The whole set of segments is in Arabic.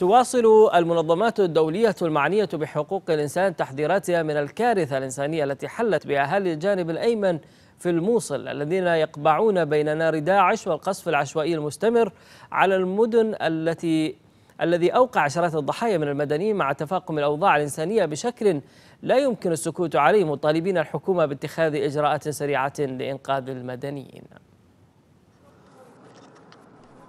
تواصل المنظمات الدولية المعنية بحقوق الإنسان تحذيراتها من الكارثة الإنسانية التي حلت بأهالي الجانب الأيمن في الموصل الذين يقبعون بين نار داعش والقصف العشوائي المستمر على المدن التي الذي أوقع عشرات الضحايا من المدنيين مع تفاقم الأوضاع الإنسانية بشكل لا يمكن السكوت عليه مطالبين الحكومة باتخاذ إجراءات سريعة لإنقاذ المدنيين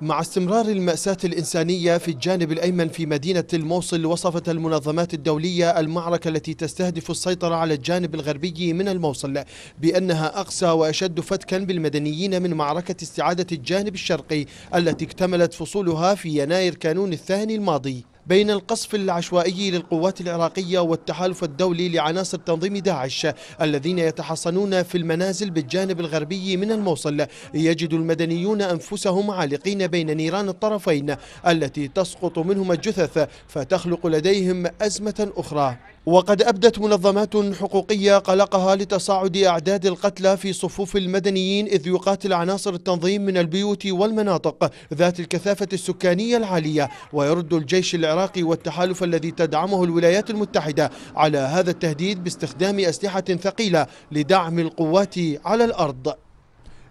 مع استمرار المأساة الإنسانية في الجانب الأيمن في مدينة الموصل وصفت المنظمات الدولية المعركة التي تستهدف السيطرة على الجانب الغربي من الموصل بأنها أقسى وأشد فتكا بالمدنيين من معركة استعادة الجانب الشرقي التي اكتملت فصولها في يناير كانون الثاني الماضي بين القصف العشوائي للقوات العراقية والتحالف الدولي لعناصر تنظيم داعش الذين يتحصنون في المنازل بالجانب الغربي من الموصل يجد المدنيون أنفسهم عالقين بين نيران الطرفين التي تسقط منهم الجثث فتخلق لديهم أزمة أخرى وقد أبدت منظمات حقوقية قلقها لتصاعد أعداد القتلى في صفوف المدنيين إذ يقاتل عناصر التنظيم من البيوت والمناطق ذات الكثافة السكانية العالية ويرد الجيش العراقي والتحالف الذي تدعمه الولايات المتحدة على هذا التهديد باستخدام أسلحة ثقيلة لدعم القوات على الأرض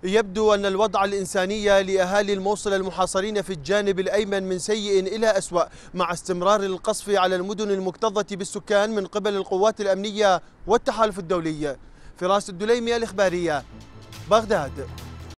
يبدو أن الوضع الإنساني لأهالي الموصل المحاصرين في الجانب الأيمن من سيء إلى أسوأ مع استمرار القصف على المدن المكتظة بالسكان من قبل القوات الأمنية والتحالف الدولي فراس الدليمي الإخبارية بغداد